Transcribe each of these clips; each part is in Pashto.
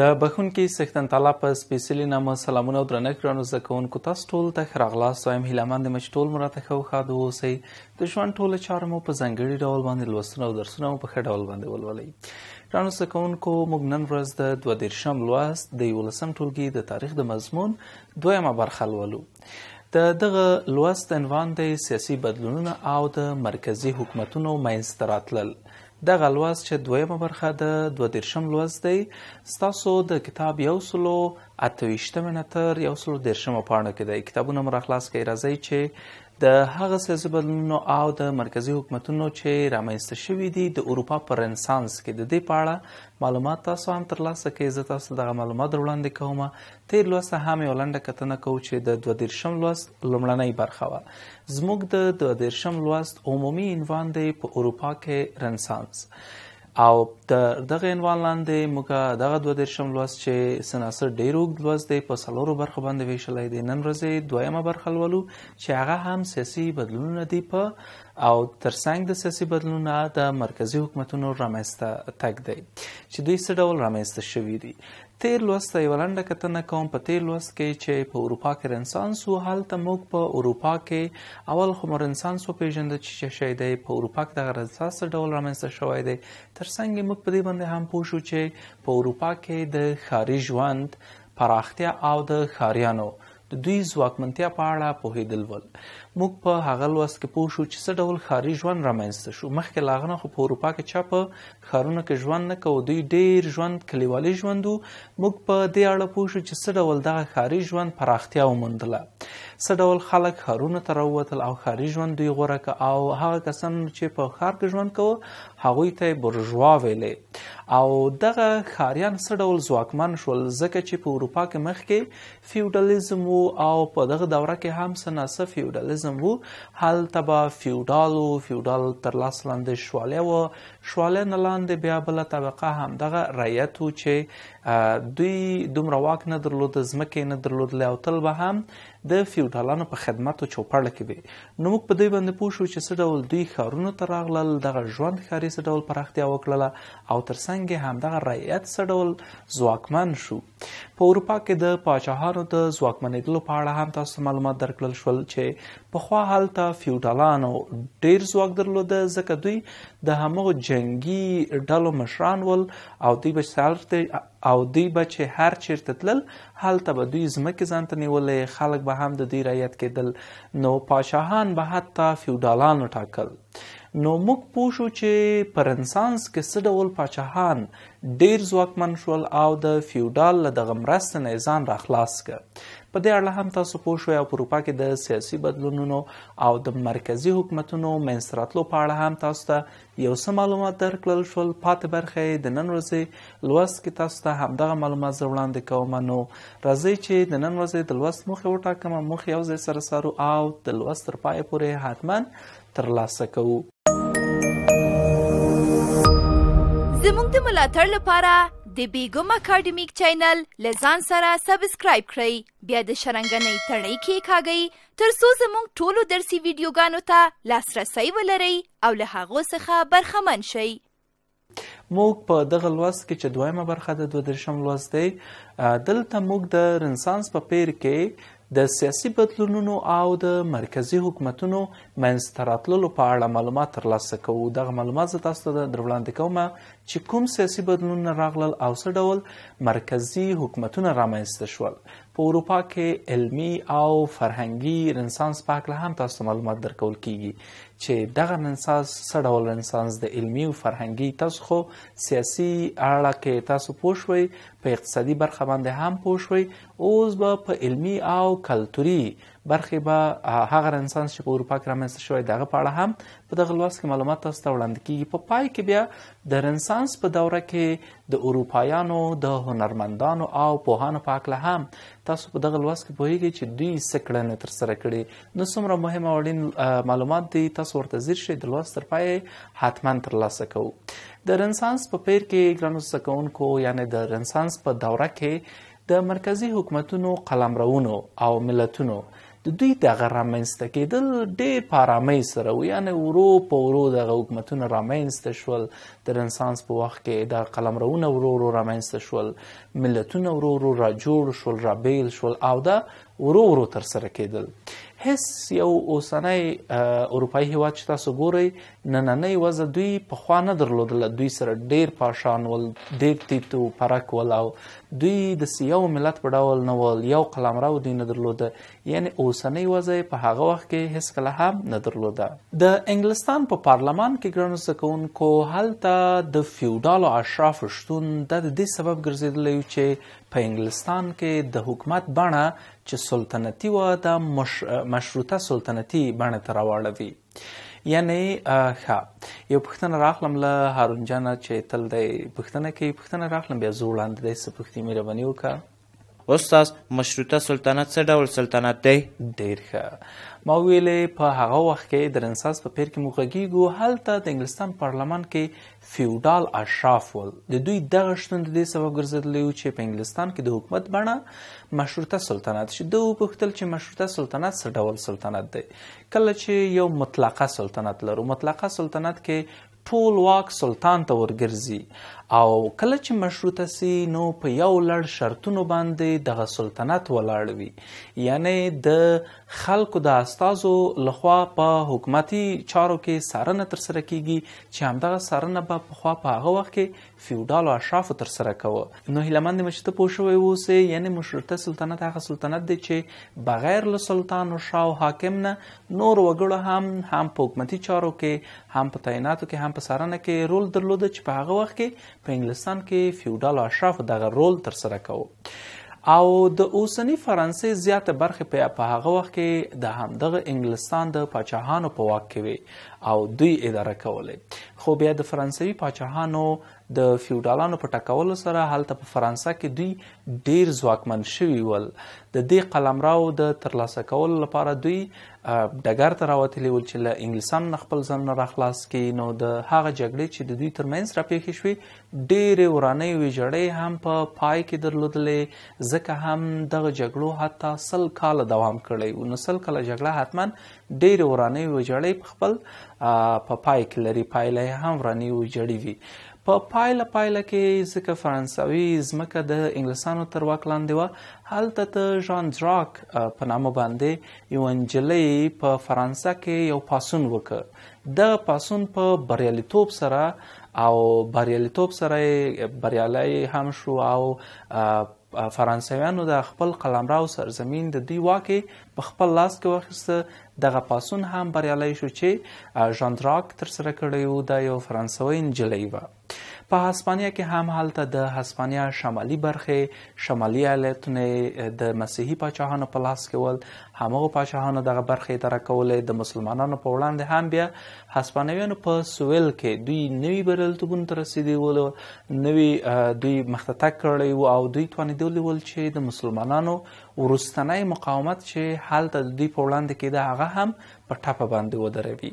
د بخونکې سختن تعالی په سپیشلی نامه سلامونه او درنښت رانو زکونکو تاسو ټول ته خراغلاس سویم هیلمند مشټول مراته خو خادو اوسئ د ژوند ټول چارمو په ځنګړي ډول باندې لوستنه او درسونه په ښه ډول باندې ولولئ رانو زکونکو موږ نن ورځ د 2 دیرشم لوست د 11 ټولګي د تاریخ د مضمون دویمه برخه لولو د دغه لوست عنوان د سیاسي بدلونونو او د مرکزی حکومتونو مینځ راتلل دغه لوست چې دویمه برخه د دوه دیرشم لوست دی ستاسو د کتاب یو سلو اتویشتمه نه تر یو سلو دیرشمه پاڼه کې دی کتابونه مراخلاص کوي راځي چې د هغه سیاسي بدلونونو او د مرکزی حکومتونو چې رامنځته شوي دي د اروپا پر رنسانس کې د دې په اړه معلومات تاسو هم ترلاسه کوئ زه تاسو دغه معلومات وړاندې کوم تیر لوست هم یو لنډه کتنه کوو چې د دوه دیرشم لوست لومړنۍ برخه وه زموږ د دوه دیرشم لوست عمومي عنوان دی په اروپا کې رنسانس او د دغه عنوان لاندې موږ دغه دوه درشم لوست چې سناسر ډیر وګ لوست دی په سلورو برخو باندې ویشلای دی نن ورځې دویمه برخه لولو چې هغه هم سیاسي بدلونونه دي په او ترڅنګ د سیاسي بدلونونه د مرکزی حکومتونو رامنځته تک دی چې دوی څه ډول رامنځته شوي دي تیر لوست یو لنډه کتنه کوم په تیر لوست کې چې په اروپا کې رنسانس او حالت موږ په اروپا کې اول خو رنسانس په پیژند چې شې دی په اروپا کې د رنسانس ډول رامنځته شوی دی ترڅنګ موږ په دې باندې هم پوه شو چې په اروپا کې د خارج ژوند پراختیا او د خاریانو د دوی ځواکمنتیا په اړه پوهیدل ول موږ په هغه لوست کې پوه شو چې څه ډول ښاري ژوند رامنځته شو مخکې له هغه نه خو په اروپا کې چا په ښارونو کې ژوند نه کوو دوی ډېر ژوند کلیوالي ژوند و موږ په دې اړه پوه شو چې څه ډول دغه ښاري ژوند پراختیا وموندله څه ډول خلک ښارونو ته راووتل او ښاري ژوند دوی غوره که او هغه کسان چې په ښار کې ژوند کوه هغوی ته یې برژوا ویلې او دغه ښاریان څه ډول ځواکمن شول ځکه چې په اروپا کې مخکې فیوډالیزم و او په دغه دوره کې هم څه ناڅه فیوډالیزم فیوډالیزم وو هلته به فیوډال و فیوډال تر لاس لاندې شوالیه و شوالیه نه لاندې بیا بله طبقه همدغه رعیت و چې دوی دومره واک نه درلود ځمکې نه درلودلې او تل به هم د فیوډالانو په خدماتو چوپړ کې وي نو موږ په دوی باندې پوه شو چې څه ډول دوی ښارونو ته راغلل دغه ژوند ښاري څه ډول پراختیا وکړله او ترڅنګ یې همدغه رعیت څه ډول ځواکمن شو په اروپا کې د پاچاهانو د ځواکمنېدلو په اړه هم تاسو معلومات درکړل شول چې پخوا هلته فیوډالانو ډیر ځواک درلود ځکه دوی د همغو جنگي ډلو مشران ول او دوی به سالته او دوی به چې هر چیرته تلل هلته به دوی ځمکې ځانته نیولې خلک به هم د دوی رعیت کېدل نو پاشاهان به حتی فیوډالانو ټاکل نو موږ پوه شو چې په رنسانس کې څه ډول پاچاهان ډیر ځواکمن شول او د فیوډال له دغه مرستې نه یې ځان راخلاص کړ په دې اړه هم تاسو پوه شئ او په اروپا کې د سیاسي بدلونونو او د مرکزی حکومتونو منستراتلو په اړه هم تاسو ته یو څه معلومات درکړل شول پاتې برخه د نن ورځې لوست کې تاسو ته همدغه معلومات وړاندې کوم نو راځي چې د نن ورځې د لوست مخه وټاکم مخ یو ځای سره سارو او د لوست تر پای پورې حتما ترلاسه کوو زموږ د ملاتړ لپاره د بیګم اکیډمیک چینل لزان سره سبسکرایب کړئ بیا د شرنګنۍ تڼۍ کې کاږئ تر څو زموږ ټولو درسي ویډیوګانو ته لاسرسی ولرئ او له هغو څخه برخمن شئ موږ په دغه لوست کې چې دویمه برخه د دوه درشم لوست دی دلته موږ د رنسانس په پیر کې د سیاسي بدلونونو او د مرکزی حکومتونو منځته راتللو په اړه معلومات ترلاسه کوو دغه معلومات زه تاسو ته در وړاندې کوم چې کوم سیاسي بدلونونه راغلل او څه ډول مرکزی حکومتونه رامنځته شول په اروپا کې علمی او فرهنګي رنسانس په اړه هم تاسو معلومات درکول کیږي چې دغه رنسانس څه ډول رنسانس د علمي او فرهنګي تاسو خو سیاسي اړه کې تاسو پوښوي په اقتصادي برخه باندې هم پوښوي اوس به په علمي او کلتوري برخه به هغه رنسانس چې په اروپا کې رامنځته شوی دغه په اړه هم په دغه لوست کې معلومات تاسو ته وړاندې کیږي په پا پای کې بیا د رنسانس په دوره کې د اروپایانو د هنرمندانو او پوهانو په هکله هم تاسو په دغه لوست کې پوهیږئ چې دوی څه کړنې ترسره کړې نو څومره مهم او اړین معلومات دي تاسو تاسو ورته ځیر شئ د لوست تر پای حتما ترلاسه کوو د رنسانس په پیر کې ګرانو زده کوونکو یعنی د رنسانس په دوره کې د مرکزی حکومتونو قلمروونو او ملتونو د دوی دغه رامنځته کېدل ډېر په آرامۍ سره و یعنې ورو په ورو دغه حکومتونه رامنځته شول د رنسانس په وخت کې د قلمرونه ورو ورو رامنځته شول ملتونه ورو ورو را جوړ شول را بیل شول او دا ورو ورو ترسره کېدل هیڅ یو اوسنۍ اروپאי هیواد چې تاسو ګورئ نننۍ وضع دوی په خوا نه درلودله دوی سره ډیر پاشان ول ډیر تیتو پرک ول او دوی د سیاو ملت په ډول نه ول یو قلمرو دوی نه درلوده یعنی اوسنۍ وضع په هغه وخت کې هیڅ کله هم نه درلوده د انګلستان په پا پارلمان کې ګرانو زکونکو هلته د فیوډالو اشراف شتون د دې سبب ګرځیدلی چې په انګلستان کې د حکومت بڼه چې سلطنتي و د مش... مشروطه سلطنتي بڼه ته راوړوي یعنی ښه یو پښتنه راخلم له هارون جان چې تل دی پښتنه کې پښتنه راخلم بیا زوړاند دې سپښتې مې رواني وکړه استاد مشروطه سلطنت څه ډول سلطنت دی ډېر ښه ما ویلې په هغه وخت کې د رنسانس په پیر کې مو غږیږو هلته د انګلستان پارلمان کې فیوډال اشراف ول د دوی دغه شتون د دې سبب ګرځېدلی و چې په انګلستان کې د حکومت بڼه مشروطه سلطنت شي دوی وپوښتل چې مشروطه سلطنت څه ډول سلطنت دی کله چې یو مطلقه سلطنت لرو مطلقه سلطنت کې ټول واک سلطان ته ورګرځي او کله چې مشروطه سي نو په یو لړ شرطونو باندې دغه سلطنت ولاړ وي یعنی د خلکو د استازو لخوا په حکومتي چارو کې سارنه تر سره کیږي چې همدغه سارنه به په خوا په هغه وخت کې فیوډال او اشراف تر سره کوي نو هلمند مشته پوښوي وسه یعنی مشروطه سلطنت هغه سلطنت دی چې بغیر له سلطان او شاه حاکم نه نور وګړو هم هم په حکومتي چارو کې هم په تعیناتو کې هم په سارنه کې رول درلود چې په هغه وخت کې په انګلستان کې فیوډال اشراف دغه رول تر سره کاوه او د اوسنی فرانسې زیاته برخه په هغه وخت کې د همدغه انګلستان د پاچاهانو په واک کې وي او دوی اداره کولې خو بیا د فرانسوي پاچاهانو د فیوډالانو په ټاکولو سره هلته په فرانسه کې دوی ډیر ځواکمن شوي ول د دې قلمراو د ترلاسه کولو لپاره دوی ډګر ته راوتلي ول چې له انګلیسان خپل ځان نه راخلاص کړي نو د هغه جګړې چې د دوی ترمنځ راپېښې شوې ډېرې ورانۍ ویجړې هم په پا پای کې درلودلې ځکه هم دغه جګړو حتی سل کاله دوام کړی و نو سل کاله جګړه حتما ډېرې ورانۍ ویجړې په خپل په پا پای کې لري پایله هم ورانۍ ویجړې وي په پایله پایله کې ځکه فرانسوي ځمکه د انګلیسانو تر واک لاندې وه هلته د ژان دراک په نامه باندې یو انجلۍ په فرانسه کې یو پاسون وکړ د پاسون په بریالیتوب سره او بریالیتوب سره بریالي هم شو او فرانسویانو د خپل قلمرو سرزمین د دوی واکې په خپل لاس کې واخیسته دغه پاسون هم بریالی شو چې ژان دراک ترسره کړی و دا یو فرانسوي نجلۍ وه په هسپانیا کې هم حالته د هسپانیا شمالي برخې شمالي ایالتونه د مسیحي پاچاهانو په لاس کې ول همغه پاچاهانو دغه برخې اداره کولې د مسلمانانو په وړاندې هم بیا هسپانویانو په سویل کې دوی نوی برلتوبون تر رسیدول نوی دوی مختتک کړی او دوی توانیدل ول چې د مسلمانانو ورستنۍ مقاومت چې حالته دوی په وړاندې کېده هغه هم په ټاپه باندې ودروي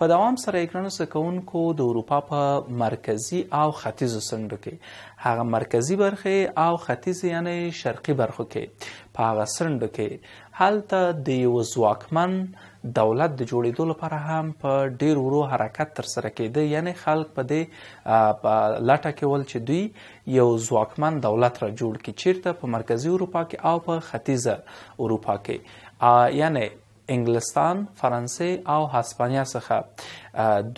په دوام سره اکرانو سکونکو د اروپا په مرکزی او ختیځو څنډو کې هغه مرکزی برخه او ختیځ یعنی شرقي برخو کې په هغه څنډو کې حالته د یو ځواکمن دولت د جوړېدو لپاره هم په ډیر ورو حرکت تر سره کېده یعنی خلک په دې لټه کې ول چې دوی یو ځواکمن دولت را جوړ کړي چیرته په مرکزی اروپا کې او په ختیځه اروپا کې یعنی انګلستان فرانسې او هسپانیا څخه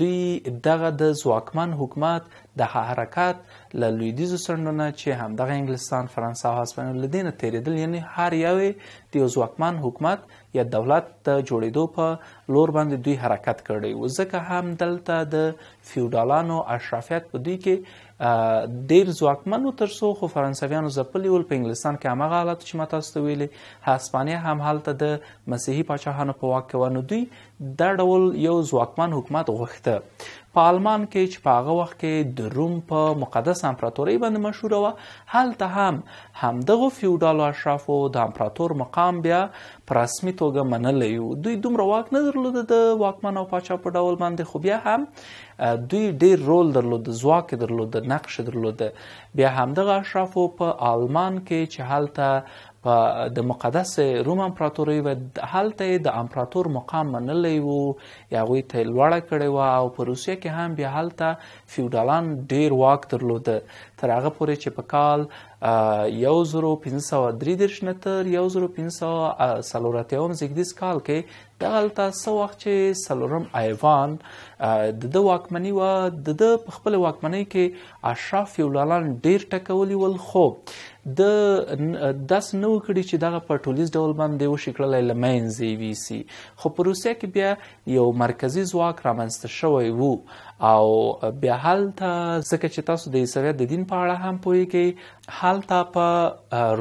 دوی دغه د ځواکمن حکومت د حرکت له لویدیزو څنډونه چې همدغه انګلستان فرانسه او هسپانیا له دینه تیریدل یعنی هر یو د یو ځواکمن حکومت یا دولت د جوړیدو په لور باندې دوی حرکت کړی و ځکه هم دلته د فیوډالانو اشرافیت په دوی کې ډیر ځواکمنو تر څو خو فرانسویانو ځپلي ول په انګلستان کې هماغه حالت چې ما تاسو ته ویلې هسپانیا هم هلته د مسیحي پاچاهانو په واک کې دوی دا ډول یو ځواکمن حکومت غوښته په آلمان کې چې په هغه وخت کې د روم په مقدس امپراتورۍ باندې مشهوره وه هلته هم همدغه فیوډال اشرافو د امپراتور مقام بیا په رسمي توګه منلی و دوی دومره واک نه درلوده د واکمن او پاچا په ډول باندې خو بیا هم دوی ډیر رول درلود ځواک درلود نقش درلود بیا همدغه اشرافو په آلمان کې چې هلته په د مقدس روم امپراتورۍ و هلته د امپراتور مقام منلی وو یا هغوی ته یې لوړه کړې وه او په روسیه کې هم بیا هلته فیوډالان ډیر واک درلوده تر هغه پورې چې په کال یو زرو پنځه سوه درې دېرش نه تر یو زرو پنځه سوه څلور اتیاوم زېږدیز کال کې دغلته څه وخت چې سلورم ایوان د د واکمنی و د د خپل واکمنی کې اشراف یو لالان ډیر ټکولي ول خو د داس نو کړي چې دغه په ټولیز ډول باندې و شکلل لمین زی وی سی خو په روسیه کې بیا یو مرکزی ځواک رامنځته شوی وو او بیا هلته ځکه چې تاسو د عیسویت د دین په اړه هم پوهیږئ هلته په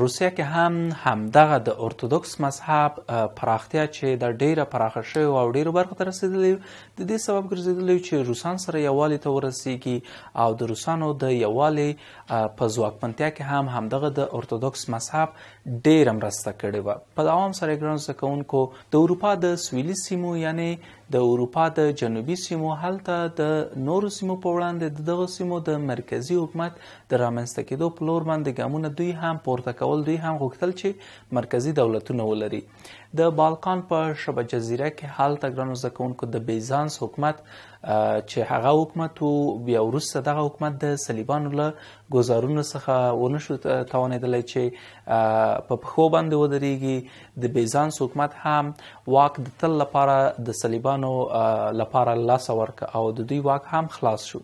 روسیه کې هم همدغه د اورتودوکس مذهب پراختیا چې د ډیره پراخه شوی او ډیرو برخو ته رسیدلی د دې سبب ګرځېدلی چې روسان سره یووالي ته ورسیږي او د روسانو د یووالي په ځواکمنتیا کې هم همدغه د اورتودوکس مذهب ډیر مرسته کړې و په عوام سره ګران زکونکو د اروپا د سویلي سیمو یعنی د اروپا د جنوبي سیمو حالته د نورو سیمو په وړاندې دغه سیمو د مرکزی حکومت د رامنځته کېدو په لور باندې ګامونه دوی هم پورته کول دوی هم غوښتل چې مرکزی دولتونه ولري د بالکان په شبه جزیره کې حالته ګران زکونکو د بیزانس حکومت چې هغه حکومت بیا وروسته دغه حکومت د صلیبانو له گزارونو څخه ونشو توانېدلی چې په پښو باندې ودرېږي د بیزانس حکومت هم واک د تل لپاره د صلیبانو لپاره لاسه ورکه او د دوی واک هم خلاص شو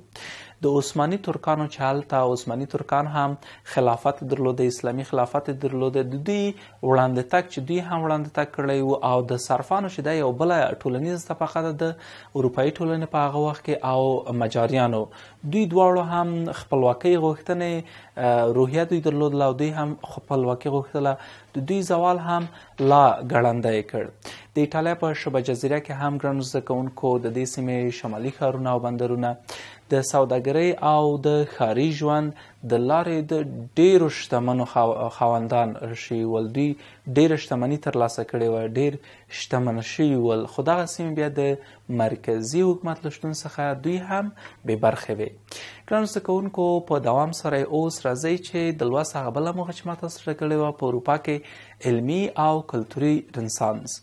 د عثماني ترکانو چې هلته عثماني ترکان هم خلافت درلود اسلامي خلافت درلود د دوی وړاندې تک چې دوی هم وړاندې تک کړی او د صرفانو چې دا یو بل ټولنیز طبقه ده د اروپאי ټولنې په هغه وخت کې او مجاریانو دوی دواړو هم خپلواکۍ غوښتنې روحیه دوی درلود او دوی هم خپلواکۍ غوښتله د دوی زوال هم لا ګړندی کړ د ایټالیا په شبه جزیره کې هم ګرانو زده کوونکو د دې سیمې شمالي ښارونه او بندرونه د سوداګرۍ او د ښاري ژوند د لارې د ډیرو شتمنو خاوندان شي ول دوی ډیره شتمني ترلاسه کړې وه ډیر شتمن شوي ول خو دغه سیمې بیا د مرکزي حکومت له شتون څخه دوی هم بې برخې وې ګرانو زده کوونکو په دوام سره اوس راځئ چې د لوست هغه بله موخه چې ما تاسو سره کړې وه په اروپا کې علمي او کلتوري رنسانس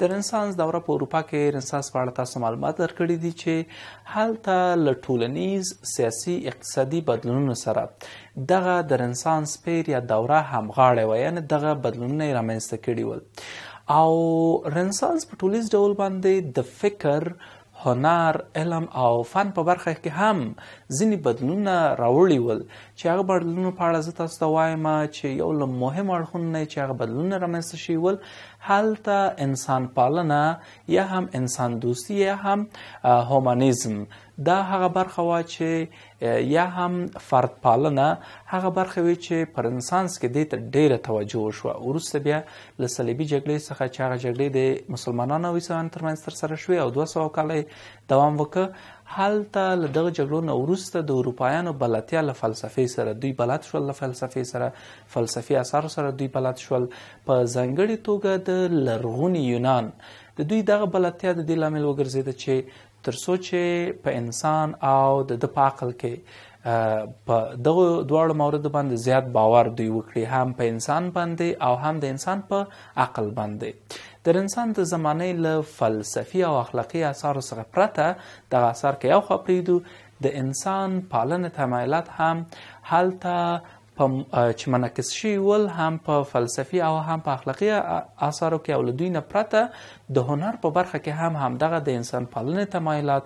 د رنسانس دوره په اروپا کې رنسانس په اړه تاسو معلومات درکړي دي چې هلته له ټولنیز سیاسي اقتصادي بدلونونو سره دغه د رنسانس پیر یا دوره همغاړی و یعنی دغه بدلونونه یې رامنځته کړي ول او رنسانس په ټولیز ډول باندې د فکر هنر علم او فن په برخه کې هم ځینې بدلونونه راوړي ول چې هغه بدلونونه په اړه زه تاسو ته وایم چې یو له مهم اړخونه چې هغه بدلونونه رامنځته شي ول هلته انسان پالنه یا هم انسان دوستی یا هم هومانیزم دا هغه برخه وا چې یا هم فرد پالنه هغه برخه وی چې پر انسانس کې د ډیره توجه وشو ورسته بیا له صلیبي جګړې څخه چې هغه جګړې د مسلمانانو او عیسویانو ترمنځ تر سره شوې او 200 کال دوام وکړ هلته له دغه جګړو نه وروسته د اروپایانو بلاتیا له فلسفې سره دوی بلات شول له فلسفې سره فلسفي اثارو سره دوی بلات شول په ځانګړې توګه د لرغوني یونان د دوی دغه بلاتیا د دې لامل وګرځېده چې تر سوچې په انسان او د په عقل کې په دغه دواړو موردو باندې زیات باور دوی وکړي هم په انسان باندې او هم د انسان په عقل باندې در انسان د زمانې له فلسفي او اخلاقي اثارو څخه پرته دغه اثر کې یو خو پریدو د انسان پالنه تمایلات هم هلته په چې منعکس شي ول هم په فلسفي او هم په اخلاقي آثارو کې او دوی نه پرته د هنر په برخه کې هم همدغه د انسان پالنې تمایلات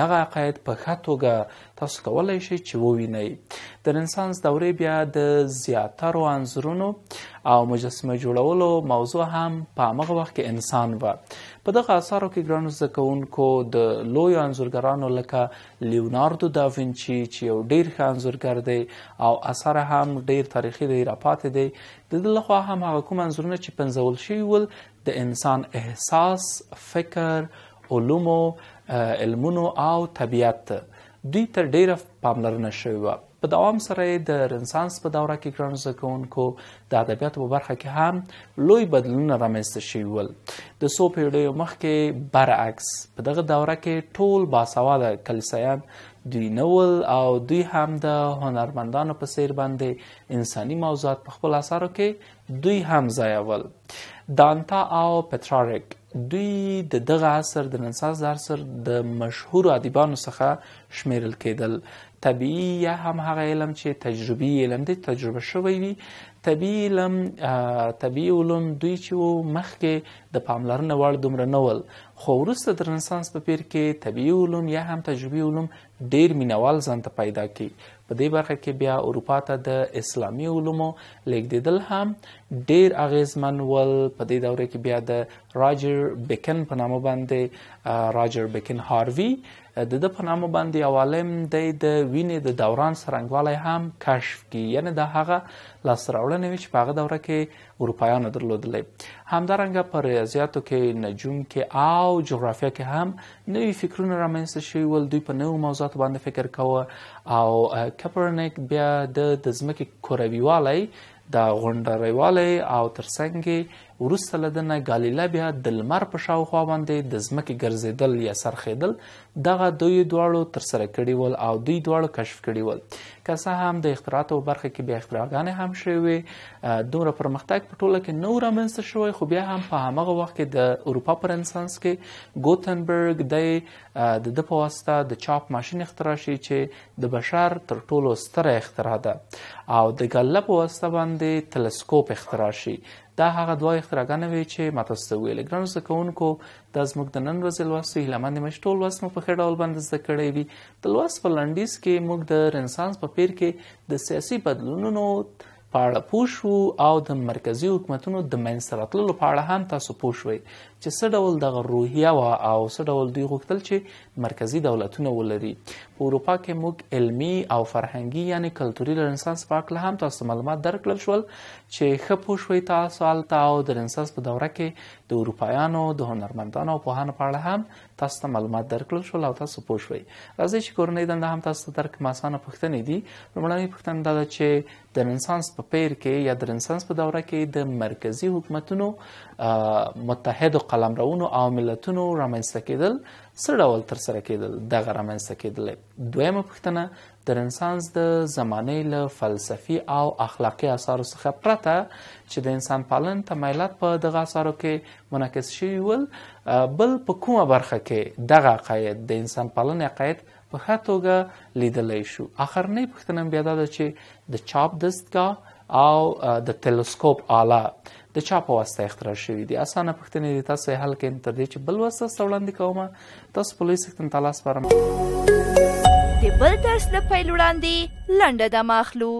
دغه عقاید په ښه توګه تاسو کولای شئ چې ووینئ د رنسانس دورې بیا د زیاترو انځورونو او مجسمه جوړولو موضوع هم په هغه وخت کې انسان و په دغه اثارو کې ګرانو زکونکو د لوی انځورګرانو لکه لیوناردو دا وینچی چې یو ډیر ښه انځورګر دی او اثر هم ډیر تاریخي دی راپاتې دی د لخوا هم هغه کوم انځورونه چې پنځول شوي ول د انسان احساس فکر علومو علمونو او طبیعت دوی ته ډیره پاملرنه شوې وه په دوام سره د رنسانس په دوره کې ګڼو زدهکوونکو د ادبیاتو په برخه کې هم لوی بدلونونه رامنځته شوي ول د څو پیړیو مخکې برعکس په دغه دوره کې ټول باسواده کلیسایان دوی نه ول او دوی هم د هنرمندانو په څیر باندې انساني موضوعات په خپل اثارو کې دوی هم ځایول دانتا او پترارک دوی د دغه عصر د رنسانس د عصر د مشهورو ادیبانو څخه شمیرل کېدل طبیعي یا هم هغه علم چې تجربي علم دی تجربه شوی وي طبیعي علم طبیعي علوم دوی چې وو مخکې د پاملرنې وړ دومره نه ول خو وروسته د رنسانس په پیر کې طبیعي علوم یا هم تجربي علوم ډیر مینوال ځانته پیدا کی په دې برخه کې بیا اروپا ته د اسلامي علومو لیږدېدل هم ډیر اغیزمن ول په دې دوره کې بیا د راجر بیکن په نامه باندې راجر بیکن هاروی د د په نامه باندې یو عالم دی د وینې د دوران څرنګوالی هم کشف کی یعنی د هغه لاسته راوړنې وي چې په هغه دوره کې اروپایانو درلودلی همدارنګه په ریاضیاتو کې نجوم کې او جغرافیه کې هم نوي فکرونه رامنځته شوي ول دوی په نوو موضوعاتو باندې فکر کوه او کپرنیک بیا د د ځمکې کوروي والی د غونډریوالی او ترڅنګ وروسته له دنه ګالیله بیا د لمر په شاوخوا باندې د ځمکې ګرځېدل یا سرخېدل دغه دوی دواړو ترسره کړي ول او دوی دواړو کشف کړي ول که څه هم د اختراعاتو برخه کې بیا اختراعګانې هم شوې دومره پرمختګ په ټوله کې نو رامنځته شوی خو بیا هم په همغه وخت کې د اروپا پر انسانس کې ګوتنبرګ د د په واسطه د چاپ ماشین اختراع شي چې د بشر تر ټولو ستره اختراع ده او د ګالیله په واسطه باندې تلسکوپ اختراع شي دا هغه دوه اختراګانې وې چې ما تاسو ته ویلې ګرانو زده کوونکو دا زموږ د نن ورځې لوست هیلهمند یم چې ټول لوست مو په ښه ډول باندې زده کړی وي د لوست په لنډیز کې موږ د رنسانس په پیر کې د سیاسي بدلونونو په اړه پوه شو او د مرکزی حکومتونو د منځته راتللو په اړه هم تاسو پوه شوئ چې څه ډول دغه روحیه وه او څه ډول دوی غوښتل چې مرکزی دولتونه ولري په اروپا کې موږ علمی او فرهنګي یعنی کلتوري رنسانس په هکله هم تاسو معلومات درکړل شول چې ښه پوه شوئ تاسو هلته او د رنسانس په دوره کې د اروپایانو د هنرمندانو او پوهانو په اړه هم تاسو ته معلومات درکړل شول او تاسو پوه شوئ راځئ چې کورنۍ دنده هم تاسو ته درکړم اسانه پوښتنې دي لومړنۍ پوښتنه دا ده چې د رنسانس په پیر کې یا د رنسانس په دوره کې د مرکزی حکومتونو متحد قلمرونو او ملتونو رامنځته کېدل څه ډول ترسره کېدل دغه رامنځته کېدل دویمه پوښتنه د رنسانس د زمانې له فلسفي او اخلاقي اثارو څخه پرته چې د انسان پالن تمایلات په دغه اثارو کې منعکس شوي ول بل په کومه برخه کې دغه عقاید د انسان پالن عقاید په ښه توګه لیدلی شو اخرنۍ پوښتنه بیا دا ده چې د چاپ دستګاه او د ټلسکوپ آله د چا په واسطه اختراع شوي دي اسانه پوښتنې د تاسو حل کړم تر دې چې بل وسه وړاندې کوم تاسو په لوی سکتن تلاش سپارم د بل درس د پیل وړاندې لنډه د ماخلو